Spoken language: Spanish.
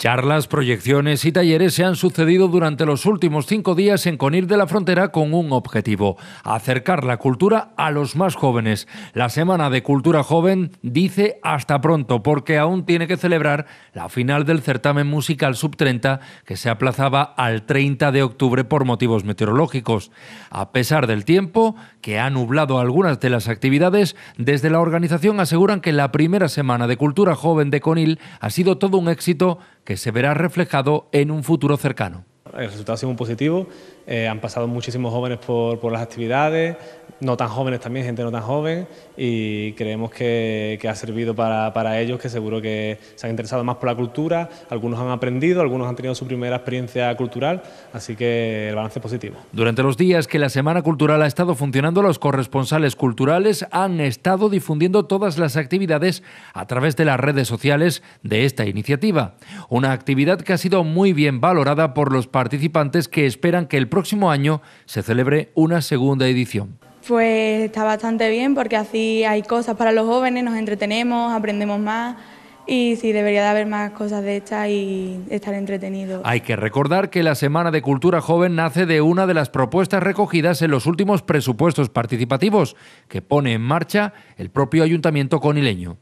Charlas, proyecciones y talleres se han sucedido durante los últimos cinco días en Conil de la Frontera con un objetivo, acercar la cultura a los más jóvenes. La Semana de Cultura Joven dice hasta pronto porque aún tiene que celebrar la final del certamen musical sub-30 que se aplazaba al 30 de octubre por motivos meteorológicos. A pesar del tiempo que ha nublado algunas de las actividades, desde la organización aseguran que la primera Semana de Cultura Joven de Conil ha sido todo un éxito que se verá reflejado en un futuro cercano el resultado ha sido muy positivo. Eh, han pasado muchísimos jóvenes por, las actividades, no tan jóvenes también, gente no tan joven, y creemos que, ha servido para, para, ellos, que seguro que se han interesado más por la cultura, algunos han aprendido, algunos han tenido su primera experiencia cultural, así que el balance es positivo. Durante los días que la Semana Cultural ha estado funcionando, los corresponsales culturales han estado difundiendo todas las actividades a través de las redes sociales de esta iniciativa. Una actividad que ha sido muy bien valorada por los partidos participantes que esperan que el próximo año se celebre una segunda edición. Pues está bastante bien porque así hay cosas para los jóvenes, nos entretenemos, aprendemos más y sí, debería de haber más cosas de estas y estar entretenido. Hay que recordar que la Semana de Cultura Joven nace de una de las propuestas recogidas en los últimos presupuestos participativos que pone en marcha el propio Ayuntamiento conileño.